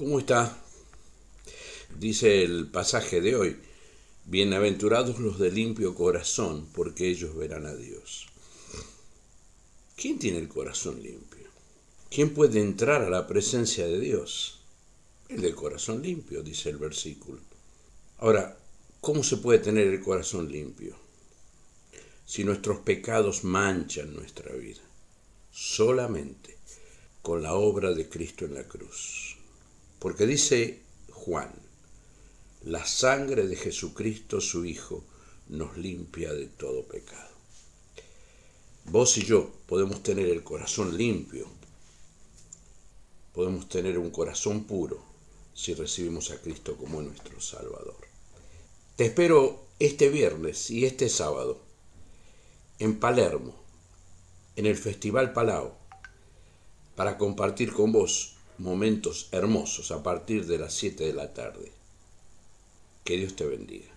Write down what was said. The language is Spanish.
¿Cómo está? Dice el pasaje de hoy, bienaventurados los de limpio corazón, porque ellos verán a Dios. ¿Quién tiene el corazón limpio? ¿Quién puede entrar a la presencia de Dios? El de corazón limpio, dice el versículo. Ahora, ¿cómo se puede tener el corazón limpio? Si nuestros pecados manchan nuestra vida, solamente con la obra de Cristo en la cruz. Porque dice Juan, la sangre de Jesucristo su Hijo nos limpia de todo pecado. Vos y yo podemos tener el corazón limpio, podemos tener un corazón puro si recibimos a Cristo como nuestro Salvador. Te espero este viernes y este sábado en Palermo, en el Festival Palao, para compartir con vos momentos hermosos a partir de las 7 de la tarde. Que Dios te bendiga.